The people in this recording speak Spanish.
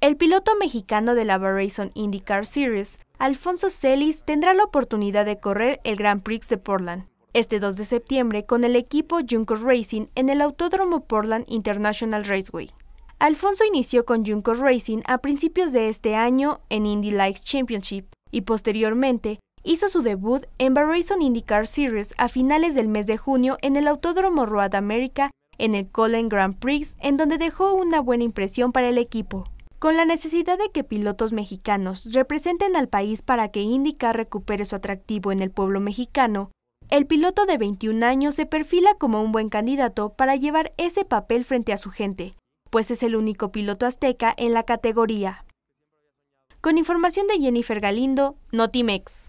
El piloto mexicano de la Verizon IndyCar Series, Alfonso Celis, tendrá la oportunidad de correr el Grand Prix de Portland este 2 de septiembre con el equipo Junco Racing en el Autódromo Portland International Raceway. Alfonso inició con Junco Racing a principios de este año en Indy Lights Championship y posteriormente hizo su debut en Verizon IndyCar Series a finales del mes de junio en el Autódromo Road America en el Colin Grand Prix, en donde dejó una buena impresión para el equipo. Con la necesidad de que pilotos mexicanos representen al país para que Indica recupere su atractivo en el pueblo mexicano, el piloto de 21 años se perfila como un buen candidato para llevar ese papel frente a su gente, pues es el único piloto azteca en la categoría. Con información de Jennifer Galindo, Notimex.